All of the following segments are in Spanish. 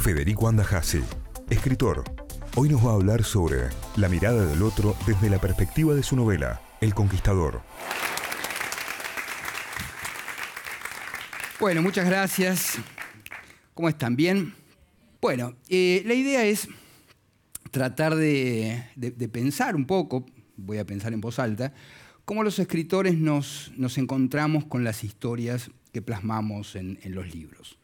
Federico Andajasi, escritor. Hoy nos va a hablar sobre la mirada del otro desde la perspectiva de su novela, El Conquistador. Bueno, muchas gracias. ¿Cómo están? ¿Bien? Bueno, eh, la idea es tratar de, pensar un poco, voy a pensar en voz alta, cómo los escritores nos, encontramos con las historias que plasmamos en, los libros.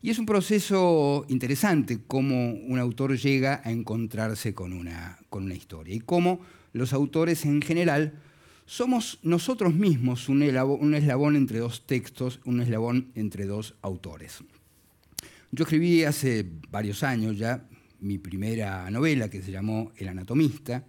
Y es un proceso interesante cómo un autor llega a encontrarse con una historia y cómo los autores en general somos nosotros mismos un eslabón, entre dos textos, un eslabón entre dos autores. Yo escribí hace varios años ya mi primera novela que se llamó El anatomista.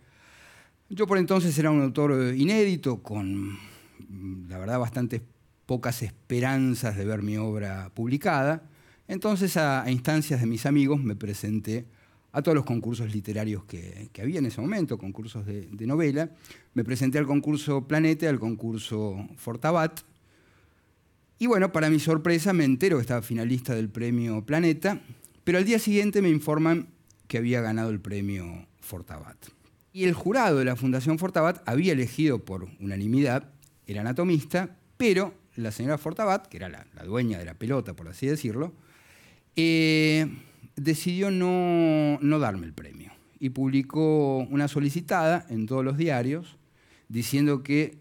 Yo por entonces era un autor inédito con, mm, la verdad, bastantes pocas esperanzas de ver mi obra publicada. Entonces, a instancias de mis amigos, me presenté a todos los concursos literarios que, había en ese momento, concursos de, novela. Me presenté al concurso Planeta, al concurso Fortabat. Y bueno, para mi sorpresa me entero que estaba finalista del premio Planeta, pero al día siguiente me informan que había ganado el premio Fortabat. Y el jurado de la Fundación Fortabat había elegido por unanimidad el anatomista, pero la señora Fortabat, que era la, dueña de la pelota, por así decirlo, eh, decidió no, darme el premio y publicó una solicitada en todos los diarios diciendo que,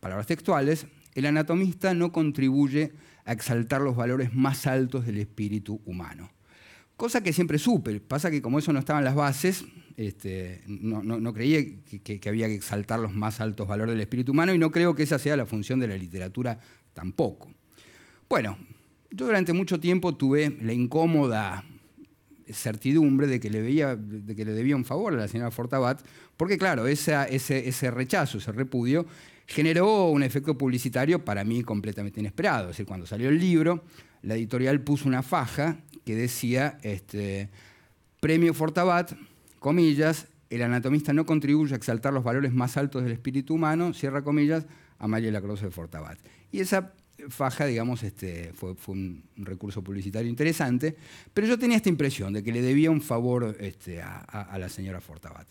palabras textuales, el anatomista no contribuye a exaltar los valores más altos del espíritu humano. Cosa que siempre supe, pasa que como eso no estaba en las bases, este, no, creía que, había que exaltar los más altos valores del espíritu humano y no creo que esa sea la función de la literatura tampoco. Bueno, yo durante mucho tiempo tuve la incómoda certidumbre de que le, veía, de que le debía un favor a la señora Fortabat, porque claro, ese, rechazo, ese repudio, generó un efecto publicitario para mí completamente inesperado. Es decir, cuando salió el libro, la editorial puso una faja que decía, este, premio Fortabat, comillas, el anatomista no contribuye a exaltar los valores más altos del espíritu humano, cierra comillas, a María Cruz de Fortabat. Y esa faja, digamos, este, fue, un recurso publicitario interesante, pero yo tenía esta impresión de que le debía un favor este, a, la señora Fortabat.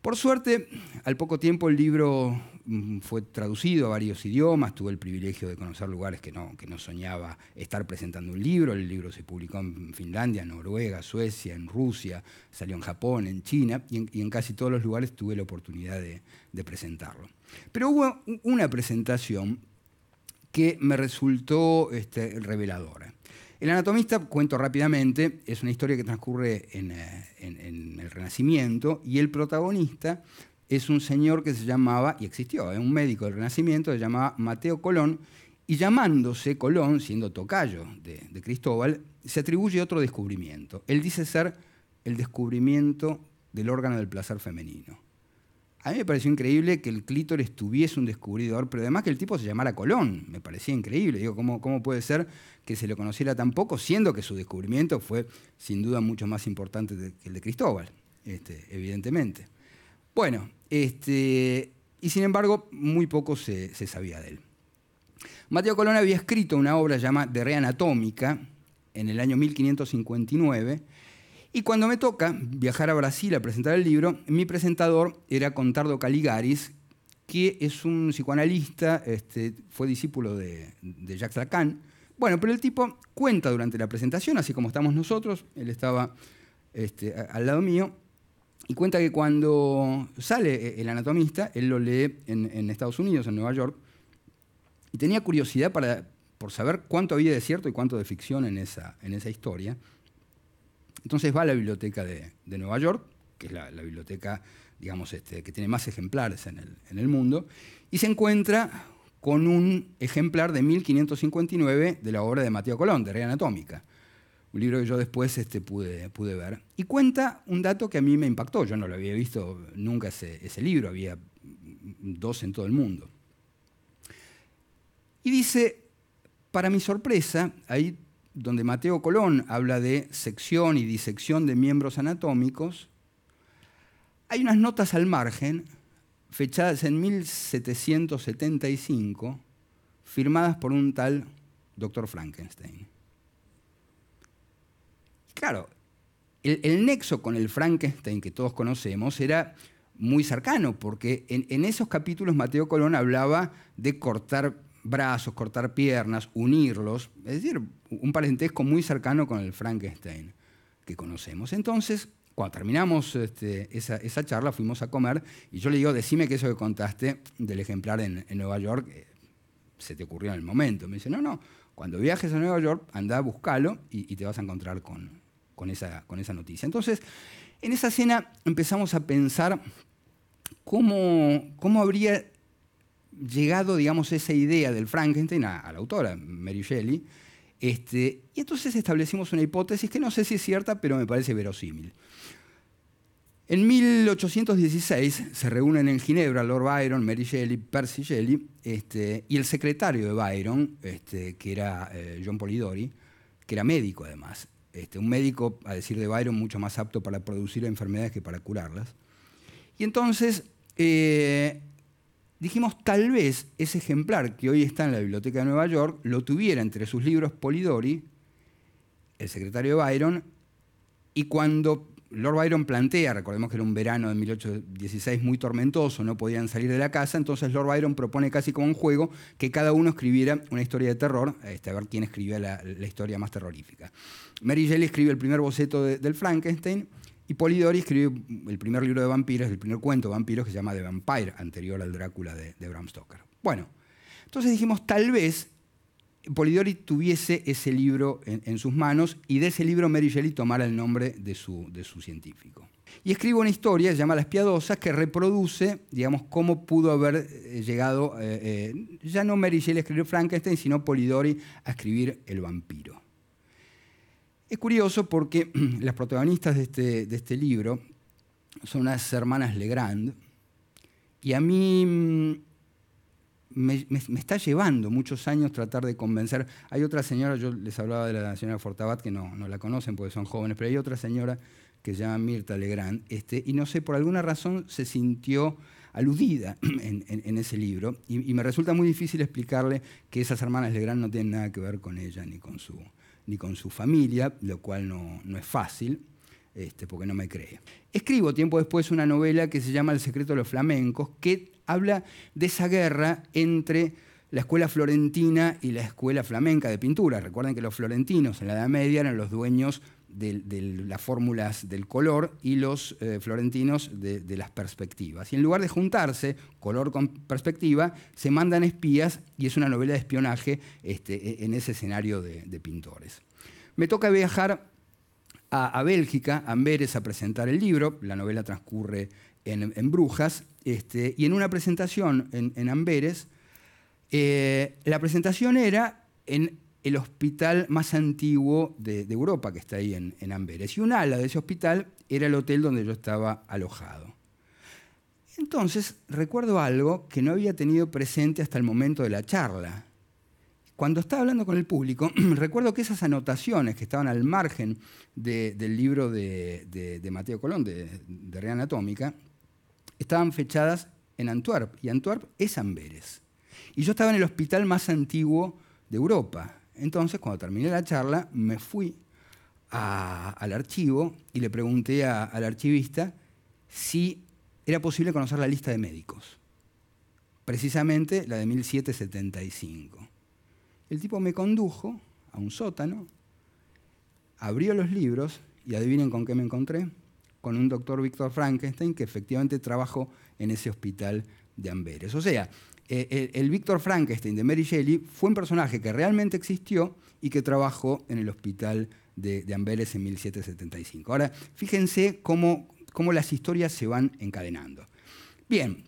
Por suerte, al poco tiempo el libro mm, fue traducido a varios idiomas, tuve el privilegio de conocer lugares que no, que soñaba estar presentando un libro, el libro se publicó en Finlandia, Noruega, Suecia, en Rusia, salió en Japón, en China, y en, casi todos los lugares tuve la oportunidad de presentarlo. Pero hubo una presentación que me resultó este, reveladora. El anatomista, cuento rápidamente, es una historia que transcurre en, eh, el Renacimiento y el protagonista es un señor que se llamaba, y existió, eh, un médico del Renacimiento, se llamaba Mateo Colón, y llamándose Colón, siendo tocayo de Cristóbal, se atribuye otro descubrimiento. Él dice ser el descubrimiento del órgano del placer femenino. A mí me pareció increíble que el clítor estuviese un descubridor, pero además que el tipo se llamara Colón. Me parecía increíble. Digo, ¿cómo, puede ser que se lo conociera tan poco, siendo que su descubrimiento fue sin duda mucho más importante que el de Cristóbal, este, evidentemente? Bueno, este, y sin embargo, muy poco se, sabía de él. Mateo Colón había escrito una obra llamada De Anatómica en el año 1559 y cuando me toca viajar a Brasil a presentar el libro, mi presentador era Contardo Caligaris, que es un psicoanalista, este, fue discípulo de, Jacques Lacan. Bueno, pero el tipo cuenta durante la presentación, así como estamos nosotros, él estaba este, al lado mío, y cuenta que cuando sale eh, el anatomista, él lo lee en, Estados Unidos, en Nueva York, y tenía curiosidad para, por saber cuánto había de cierto y cuánto de ficción esa, en esa historia. Entonces va a la biblioteca de, Nueva York, que es la, biblioteca digamos, este, que tiene más ejemplares en el, mundo, y se encuentra con un ejemplar de 1559 de la obra de Mateo Colón, de Rey Anatómica, un libro que yo después este, pude, ver. Y cuenta un dato que a mí me impactó, yo no lo había visto nunca ese, ese libro, había dos en todo el mundo. Y dice, para mi sorpresa, ahí donde Mateo Colón habla de sección y disección de miembros anatómicos, hay unas notas al margen, fechadas en 1775, firmadas por un tal doctor Frankenstein. Claro, el, nexo con el Frankenstein que todos conocemos era muy cercano, porque en, en esos capítulos Mateo Colón hablaba de cortar brazos, cortar piernas, unirlos, es decir, un parentesco muy cercano con el Frankenstein que conocemos. Entonces, cuando terminamos este, esa, charla, fuimos a comer y yo le digo, decime que eso que contaste del ejemplar en, Nueva York eh, se te ocurrió en el momento. Me dice, no, no, cuando viajes a Nueva York, anda, a buscarlo y te vas a encontrar con, esa, noticia. Entonces, en esa cena empezamos a pensar cómo, habría llegado, digamos, esa idea del Frankenstein a, a la autora, Mary Shelley, este, y entonces establecimos una hipótesis que no sé si es cierta, pero me parece verosímil. En 1816 se reúnen en Ginebra Lord Byron, Mary Shelley, Percy Shelley este, y el secretario de Byron, este, que era eh, John Polidori, que era médico además, un médico, a decir de Byron, mucho más apto para producir enfermedades que para curarlas. Y entonces eh, dijimos tal vez ese ejemplar que hoy está en la Biblioteca de Nueva York lo tuviera entre sus libros Polidori, el secretario Byron, y cuando Lord Byron plantea, recordemos que era un verano de 1816 muy tormentoso, no podían salir de la casa, entonces Lord Byron propone casi como un juego que cada uno escribiera una historia de terror, este, a ver quién escribía la, historia más terrorífica. Mary Shelley escribe el primer boceto del Frankenstein, y Polidori escribió el primer libro de vampiros, el primer cuento de vampiros que se llama The Vampire, anterior al Drácula de, Bram Stoker. Bueno, entonces dijimos, tal vez Polidori tuviese ese libro en, sus manos y de ese libro Mary Shelley tomara el nombre de su, científico. Y escribe una historia, se llama Las Piadosas, que reproduce, digamos, cómo pudo haber eh, llegado, eh, eh, ya no Mary Shelley a escribir Frankenstein, sino Polidori a escribir El vampiro. Es curioso porque las protagonistas este, de este, libro son unas hermanas Legrand y a mí mm, me, está llevando muchos años tratar de convencer. Hay otra señora, yo les hablaba de la señora Fortabat, que no, la conocen porque son jóvenes, pero hay otra señora que se llama Mirta Legrand, este, y no sé, por alguna razón se sintió aludida en, ese libro, y, me resulta muy difícil explicarle que esas hermanas Legrand no tienen nada que ver con ella ni con su, ni con su familia, lo cual no, es fácil, este, porque no me cree. Escribo tiempo después una novela que se llama El secreto de los flamencos, que habla de esa guerra entre la escuela florentina y la escuela flamenca de pintura. Recuerden que los florentinos en la Edad Media eran los dueños de, las fórmulas del color y los eh, florentinos de, las perspectivas. Y en lugar de juntarse color con perspectiva, se mandan espías y es una novela de espionaje este, e, en ese escenario de, pintores. Me toca viajar a, Bélgica, a Amberes, a presentar el libro. La novela transcurre en, Brujas. Este, y en una presentación en, Amberes, eh, la presentación era en el hospital más antiguo de, Europa, que está ahí en, Amberes. Y un ala de ese hospital era el hotel donde yo estaba alojado. Entonces recuerdo algo que no había tenido presente hasta el momento de la charla. Cuando estaba hablando con el público, recuerdo que esas anotaciones que estaban al margen del libro de, Mateo Colón, de, de Real Anatómica, estaban fechadas en Antwerp, y Antwerp es Amberes. Y yo estaba en el hospital más antiguo de Europa. Entonces, cuando terminé la charla, me fui al archivo y le pregunté al archivista si era posible conocer la lista de médicos, precisamente la de 1775. El tipo me condujo a un sótano, abrió los libros y adivinen con qué me encontré, con un doctor Víctor Frankenstein que efectivamente trabajó en ese hospital de Amberes. O sea, eh, eh, el, Víctor Frankenstein de Mary Shelley fue un personaje que realmente existió y que trabajó en el hospital de, Amberes en 1775. Ahora, fíjense cómo, las historias se van encadenando. Bien,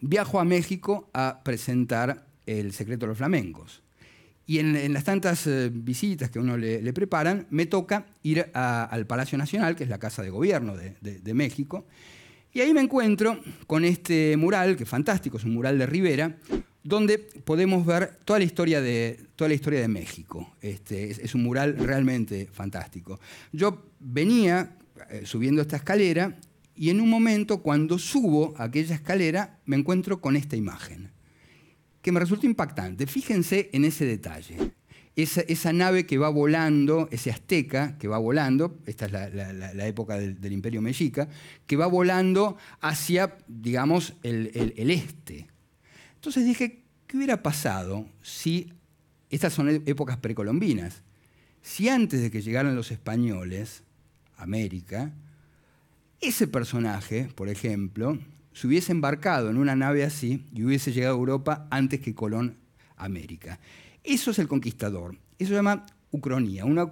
viajo a México a presentar El secreto de los flamencos. Y en, las tantas eh, visitas que uno le, preparan, me toca ir al Palacio Nacional, que es la Casa de Gobierno de México, y ahí me encuentro con este mural, que es fantástico, es un mural de Rivera, donde podemos ver toda la historia de, toda la historia de México. Este, es, un mural realmente fantástico. Yo venía eh, subiendo esta escalera y en un momento cuando subo aquella escalera me encuentro con esta imagen, que me resulta impactante. Fíjense en ese detalle esa, nave que va volando, ese azteca que va volando, esta es la, época del, imperio mexica, que va volando hacia, digamos, el, este. Entonces dije, ¿qué hubiera pasado si, estas son épocas precolombinas, si antes de que llegaran los españoles a América, ese personaje, por ejemplo, se hubiese embarcado en una nave así y hubiese llegado a Europa antes que Colón a América. Eso es el conquistador. Eso se llama ucronía. ¿Una,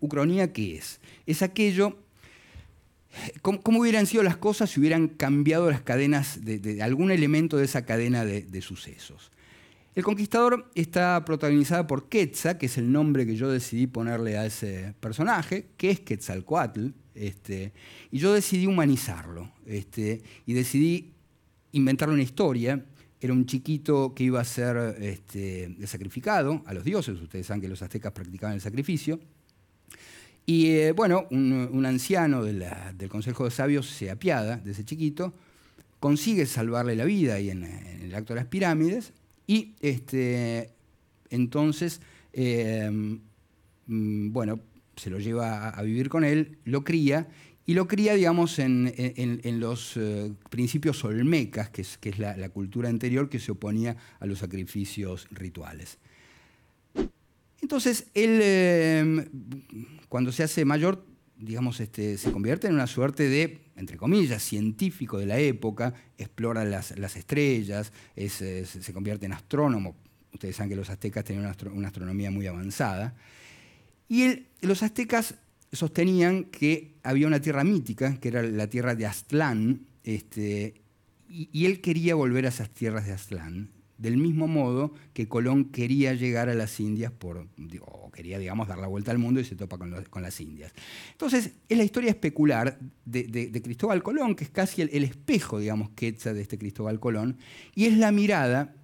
ucronía qué es? Es aquello... ¿cómo, hubieran sido las cosas si hubieran cambiado las cadenas de, algún elemento de esa cadena de, sucesos? El Conquistador está protagonizado por Quetzal, que es el nombre que yo decidí ponerle a ese personaje, que es Quetzalcoatl, este, y yo decidí humanizarlo, este, y decidí inventarle una historia era un chiquito que iba a ser este, sacrificado a los dioses, ustedes saben que los aztecas practicaban el sacrificio. Y eh, bueno, un, anciano del Consejo de Sabios se apiada de ese chiquito, consigue salvarle la vida en, el acto de las pirámides, y este, entonces, eh, mm, bueno, se lo lleva a, vivir con él, lo cría y lo cría, digamos, en, los eh, principios olmecas, que es, que es la, cultura anterior que se oponía a los sacrificios rituales. Entonces, él, eh, cuando se hace mayor, digamos, este, se convierte en una suerte de, entre comillas, científico de la época, explora las, estrellas, eh, se convierte en astrónomo. Ustedes saben que los aztecas tenían una, astronomía muy avanzada. Y los aztecas sostenían que había una tierra mítica, que era la tierra de Aztlán, este, y, él quería volver a esas tierras de Aztlán, del mismo modo que Colón quería llegar a las Indias, por, o quería, digamos, dar la vuelta al mundo y se topa con, las Indias. Entonces, es la historia especular de, Cristóbal Colón, que es casi el, espejo, digamos, quecha de este Cristóbal Colón, y es la mirada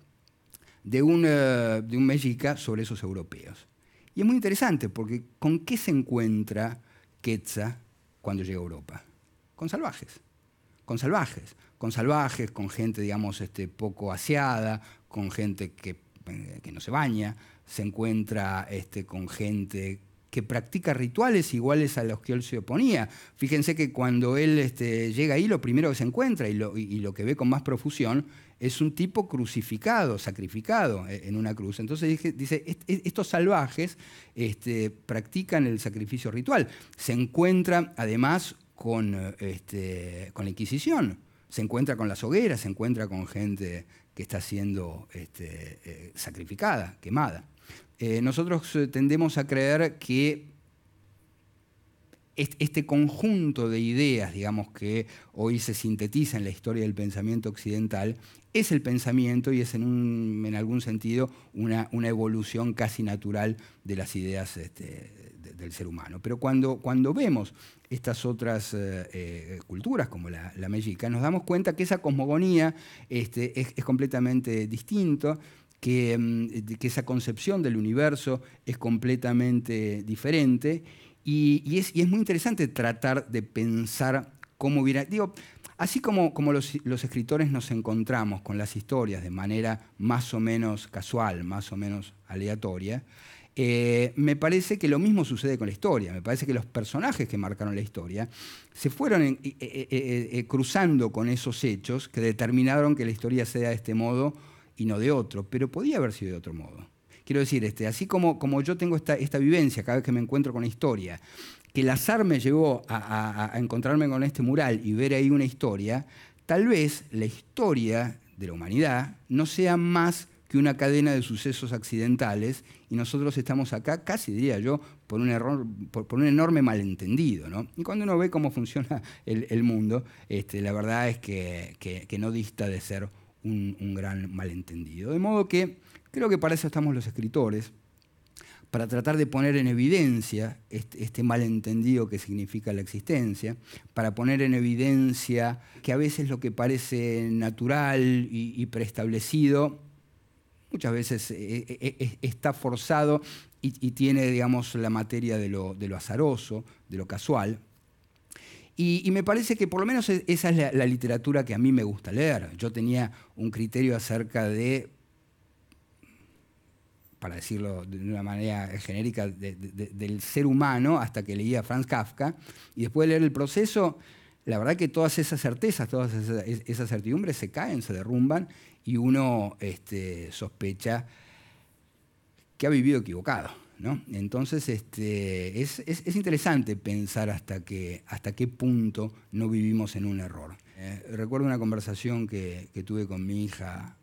de un, eh, de un, mexica sobre esos europeos. Y es muy interesante porque ¿con qué se encuentra Quetzal cuando llega a Europa? Con salvajes, con salvajes, con salvajes, con gente, digamos, este, poco aseada, con gente que, eh, que no se baña, se encuentra este, con gente que practica rituales iguales a los que él se oponía. Fíjense que cuando él este, llega ahí, lo primero que se encuentra y lo, y lo que ve con más profusión es un tipo crucificado, sacrificado eh, en una cruz. Entonces dice, e-, estos salvajes este, practican el sacrificio ritual. Se encuentra además con, eh, este, con la Inquisición, se encuentra con las hogueras, se encuentra con gente que está siendo este, eh, sacrificada, quemada. nosotros tendemos a creer que este conjunto de ideas, digamos, que hoy se sintetiza en la historia del pensamiento occidental, es el pensamiento y es en, algún sentido una, evolución casi natural de las ideas este, del ser humano. Pero cuando, cuando vemos estas otras eh, eh, culturas como la, la, mexica, nos damos cuenta que esa cosmogonía este, es, completamente distinta, que, mm, que esa concepción del universo es completamente diferente y, es, muy interesante tratar de pensar cómo hubiera... Digo, así como, los, escritores nos encontramos con las historias de manera más o menos casual, más o menos aleatoria, eh, me parece que lo mismo sucede con la historia. Me parece que los personajes que marcaron la historia se fueron eh, eh, cruzando con esos hechos que determinaron que la historia sea de este modo y no de otro, pero podía haber sido de otro modo. Quiero decir, este, así como, como yo tengo esta, vivencia cada vez que me encuentro con la historia, que el azar me llevó a, encontrarme con este mural y ver ahí una historia, tal vez la historia de la humanidad no sea más que una cadena de sucesos accidentales y nosotros estamos acá, casi diría yo, por un error, por, un enorme malentendido. Y cuando uno ve cómo funciona el, mundo, este, la verdad es que, no dista de ser un gran malentendido. De modo que Creo que para eso estamos los escritores, para tratar de poner en evidencia este, este, malentendido que significa la existencia, para poner en evidencia que a veces lo que parece natural y, preestablecido muchas veces eh, eh, eh, está forzado y, tiene, digamos, la materia de lo, azaroso, de lo casual. Y, me parece que por lo menos esa es la literatura que a mí me gusta leer. Yo tenía un criterio acerca de para decirlo de una manera genérica, del ser humano hasta que leía Franz Kafka. Y después de leer el proceso, la verdad que todas esas certezas, todas esas, certidumbres se caen, se derrumban y uno este, sospecha que ha vivido equivocado. ¿no? Entonces este, es, interesante pensar hasta, hasta qué punto no vivimos en un error. Eh, recuerdo una conversación que, que tuve con mi hija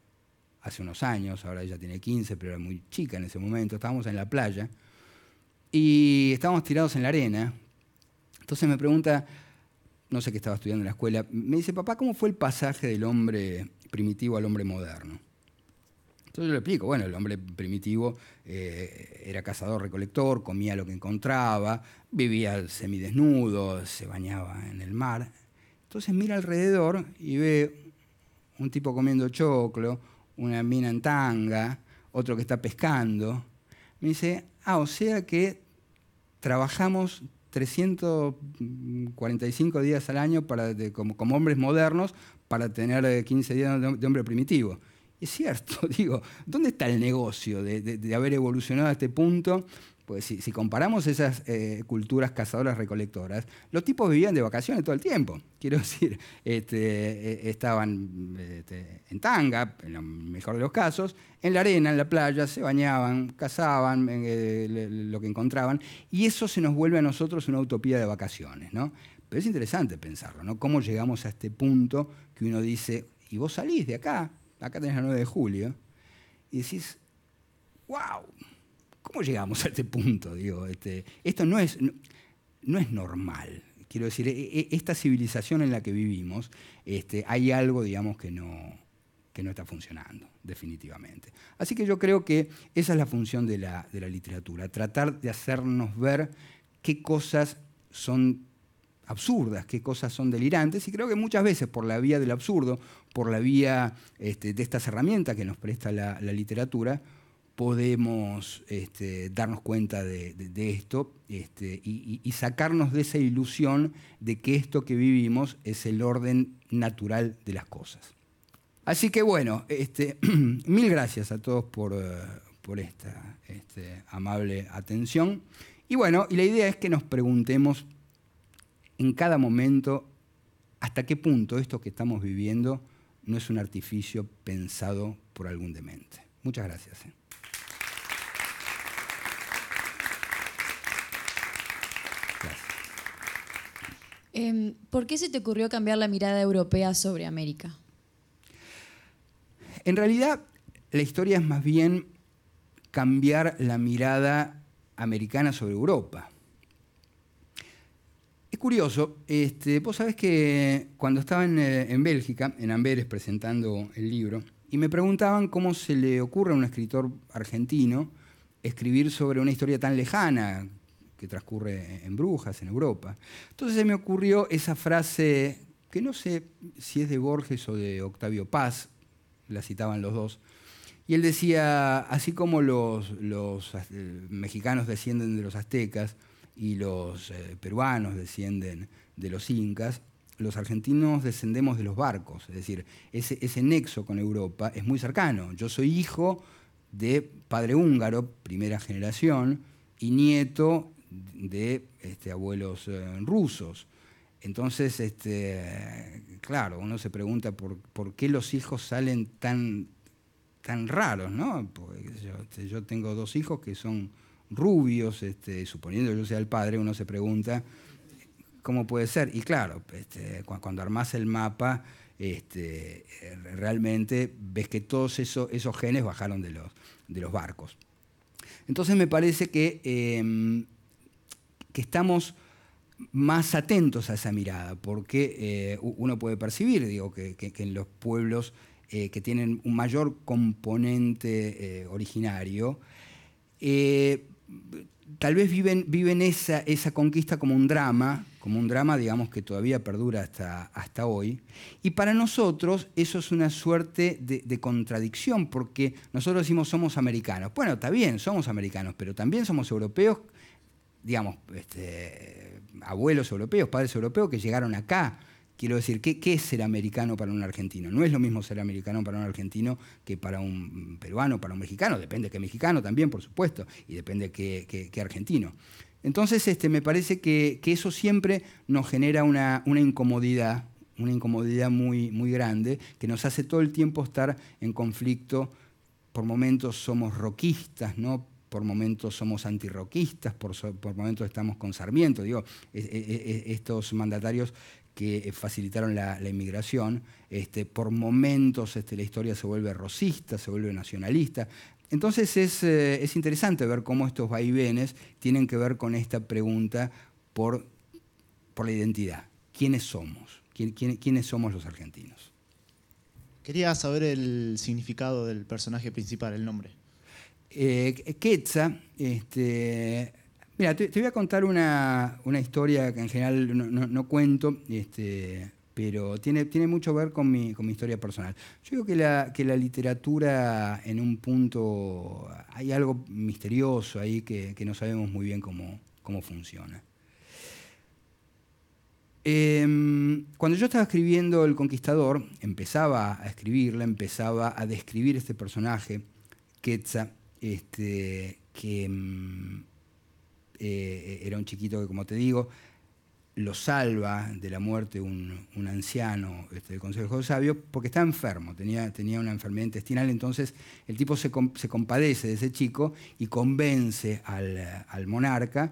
hace unos años, ahora ella tiene 15, pero era muy chica en ese momento, estábamos en la playa y estábamos tirados en la arena. Entonces me pregunta, no sé qué estaba estudiando en la escuela, me dice, papá, ¿cómo fue el pasaje del hombre primitivo al hombre moderno? Entonces yo le explico, bueno, el hombre primitivo eh, era cazador-recolector, comía lo que encontraba, vivía semidesnudo, se bañaba en el mar. Entonces mira alrededor y ve un tipo comiendo choclo, una mina en tanga, otro que está pescando. Me dice, ah, o sea que trabajamos 345 días al año para, como, hombres modernos para tener 15 eh, días de, hombre primitivo. Es cierto, digo, ¿dónde está el negocio de, haber evolucionado a este punto pues si, comparamos esas eh, culturas cazadoras-recolectoras, los tipos vivían de vacaciones todo el tiempo. Quiero decir, este, eh, estaban este, en tanga, en lo mejor de los casos, en la arena, en la playa, se bañaban, cazaban eh, lo que encontraban, y eso se nos vuelve a nosotros una utopía de vacaciones. Pero es interesante pensarlo, ¿no? ¿Cómo llegamos a este punto que uno dice, y vos salís de acá, acá tenés la 9 de julio, y decís, wow, ¿Cómo llegamos a este punto? Digo, este, esto no es, no, es normal. Quiero decir, e, e, esta civilización en la que vivimos, este, hay algo, digamos, que no, que no está funcionando, definitivamente. Así que yo creo que esa es la función de la, literatura, tratar de hacernos ver qué cosas son absurdas, qué cosas son delirantes, y creo que muchas veces por la vía del absurdo, por la vía este, de estas herramientas que nos presta la literatura, podemos este, darnos cuenta de, esto este, y, sacarnos de esa ilusión de que esto que vivimos es el orden natural de las cosas. Así que bueno, este, mil gracias a todos por, eh, por esta amable atención. Y bueno, y la idea es que nos preguntemos en cada momento hasta qué punto esto que estamos viviendo no es un artificio pensado por algún demente. Muchas gracias. Eh. Em, ¿Por qué se te ocurrió cambiar la mirada europea sobre América? En realidad, la historia es más bien cambiar la mirada americana sobre Europa. Es curioso, este, vos sabés que cuando estaba en, eh, Bélgica, en Amberes, presentando el libro, y me preguntaban cómo se le ocurre a un escritor argentino escribir sobre una historia tan lejana que transcurre en Brujas, en Europa. Entonces se me ocurrió esa frase, que no sé si es de Borges o de Octavio Paz, la citaban los dos, y él decía, así como los, eh, mexicanos descienden de los aztecas y los eh, peruanos descienden de los incas, los argentinos descendemos de los barcos, es decir, ese nexo con Europa es muy cercano. Yo soy hijo de padre húngaro, primera generación, y nieto de este, abuelos eh, rusos. Entonces, este, claro, uno se pregunta por, por, qué los hijos salen tan, tan raros, ¿no? Este, yo, tengo dos hijos que son rubios, este, suponiendo que yo sea el padre, uno se pregunta cómo puede ser. Y claro, cuando armás el mapa, realmente ves que todos esos, esos genes bajaron de los, de los barcos. Entonces me parece que em, estamos más atentos a esa mirada, porque eh, uno puede percibir, digo, que, en los pueblos eh, que tienen un mayor componente eh, originario, tal vez viven, viven esa, esa, conquista como un drama, como un drama, digamos, que todavía perdura hasta, hasta hoy. Y para nosotros eso es una suerte de, de, contradicción, porque nosotros decimos somos americanos. Bueno, está bien, somos americanos, pero también somos europeos digamos, este, abuelos europeos, padres europeos que llegaron acá. Quiero decir, ¿qué, es ser americano para un argentino? No es lo mismo ser americano para un argentino que para un peruano, para un mexicano, depende que mexicano también, por supuesto, y depende que argentino. Entonces, este, me parece que, eso siempre nos genera una, incomodidad, una incomodidad muy, muy grande, que nos hace todo el tiempo estar en conflicto. Por momentos somos roquistas, ¿no? por momentos somos antirroquistas, por, momentos estamos con Sarmiento. Digo, estos mandatarios que facilitaron la, inmigración, este, por momentos este, la historia se vuelve rosista, se vuelve nacionalista. Entonces es, eh, es interesante ver cómo estos vaivenes tienen que ver con esta pregunta por, por la identidad. ¿Quiénes somos? quiénes somos los argentinos? Quería saber el significado del personaje principal, el nombre. Eh, Quetzal, Quetza, este, mira, te, voy a contar una, historia que en general no, cuento, este, pero tiene, mucho que ver con mi, historia personal. Yo digo que la, literatura en un punto, hay algo misterioso ahí que, no sabemos muy bien cómo, funciona. Em, cuando yo estaba escribiendo El Conquistador, empezaba a escribirla, empezaba a describir este personaje, Quetzal, este, que mm, eh, era un chiquito que, como te digo, lo salva de la muerte un, anciano este, del Consejo de Sabios porque está enfermo, tenía, tenía una enfermedad intestinal, entonces el tipo se, compadece de ese chico y convence al, monarca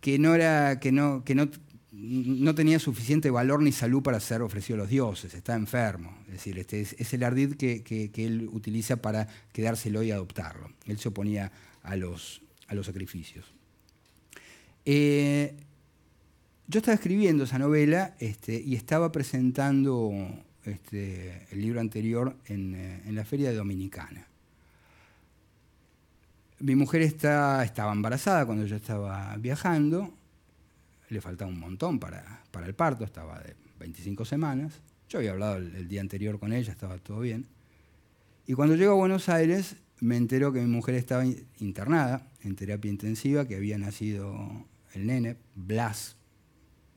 que no, era, que, no, que, no, no tenía suficiente valor ni salud para ser ofrecido a los dioses, está enfermo. Es decir, este es, el ardid que, él utiliza para quedárselo y adoptarlo. Él se oponía a los, a los sacrificios. Eh, yo estaba escribiendo esa novela este, y estaba presentando este, el libro anterior en, eh, la feria de dominicana. Mi mujer está, estaba embarazada cuando yo estaba viajando le faltaba un montón para, el parto, estaba de 25 semanas. Yo había hablado el, día anterior con ella, estaba todo bien. Y cuando llego a Buenos Aires me enteró que mi mujer estaba internada en terapia intensiva, que había nacido el nene, Blas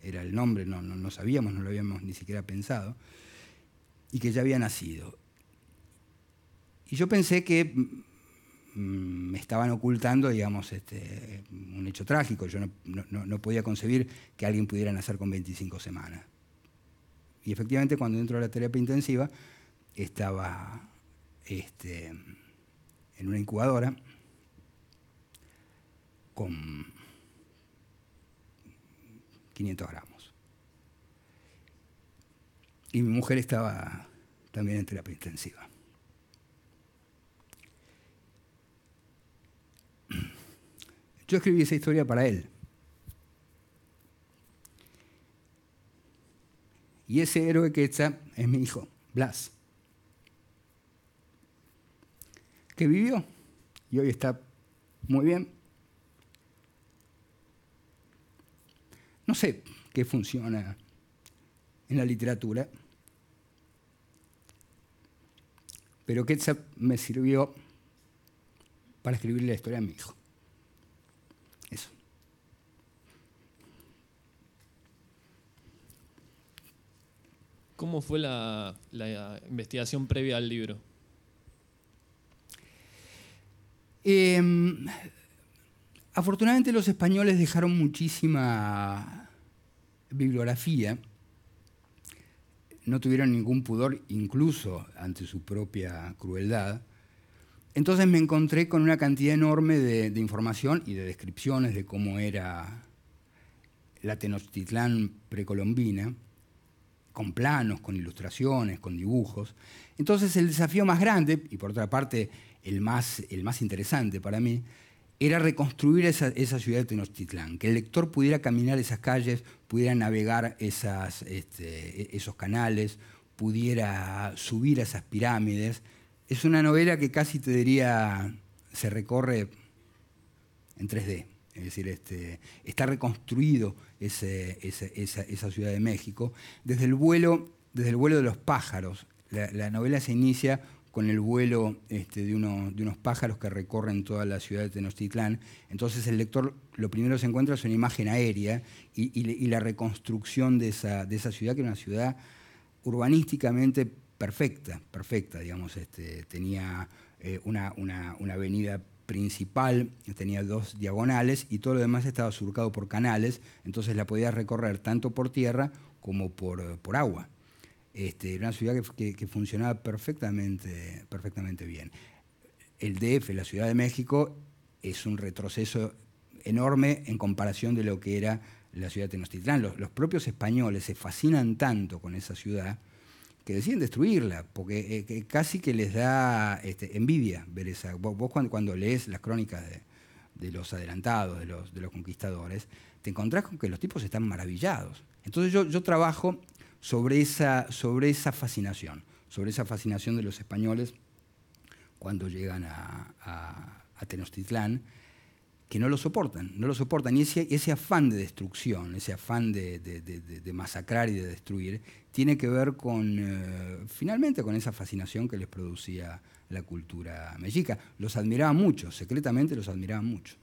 era el nombre, no, no, no sabíamos, no lo habíamos ni siquiera pensado, y que ya había nacido. Y yo pensé que me mm, estaban ocultando, digamos, este, un hecho trágico. Yo no, podía concebir que alguien pudiera nacer con 25 semanas. Y efectivamente, cuando entro a la terapia intensiva, estaba este, en una incubadora con 500 gramos. Y mi mujer estaba también en terapia intensiva. Yo escribí esa historia para él. Y ese héroe que está es mi hijo, Blas, que vivió y hoy está muy bien. No sé qué funciona en la literatura, pero Quetzal me sirvió para escribir la historia a mi hijo. ¿Cómo fue la, investigación previa al libro? Em, afortunadamente los españoles dejaron muchísima bibliografía, no tuvieron ningún pudor incluso ante su propia crueldad. Entonces me encontré con una cantidad enorme de, de información y de descripciones de cómo era la Tenochtitlán precolombina con planos, con ilustraciones, con dibujos. Entonces el desafío más grande, y por otra parte el más, el más interesante para mí, era reconstruir esa, ciudad de Tenochtitlán, que el lector pudiera caminar esas calles, pudiera navegar este, e, esos canales, pudiera subir a esas pirámides. Es una novela que casi te diría se recorre en 3D. Es decir, este, está reconstruido esa, Ciudad de México. Desde el vuelo, desde el vuelo de los pájaros, la, novela se inicia con el vuelo este, de, unos pájaros que recorren toda la ciudad de Tenochtitlán. Entonces el lector lo primero que se encuentra es una imagen aérea y, la reconstrucción de esa, ciudad, que era una ciudad urbanísticamente perfecta, perfecta, digamos, este, tenía eh, una, una, una avenida principal tenía dos diagonales y todo lo demás estaba surcado por canales, entonces la podías recorrer tanto por tierra como por, eh, agua. Este, era una ciudad que, funcionaba perfectamente, perfectamente bien. El DF, la Ciudad de México, es un retroceso enorme en comparación de lo que era la ciudad de Tenochtitlán. los propios españoles se fascinan tanto con esa ciudad que deciden destruirla, porque eh, casi que les da este, envidia ver esa. Vos, cuando, lees las crónicas de, los adelantados, de los, conquistadores, te encontrás con que los tipos están maravillados. Entonces yo, yo trabajo sobre esa, sobre esa fascinación, sobre esa fascinación de los españoles cuando llegan a, a Tenochtitlán que no lo soportan, no lo soportan. Y ese, afán de destrucción, ese afán de, masacrar y de destruir, tiene que ver con, eh, finalmente, con esa fascinación que les producía la cultura mexica. Los admiraba mucho, secretamente los admiraba mucho.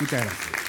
Muchas gracias.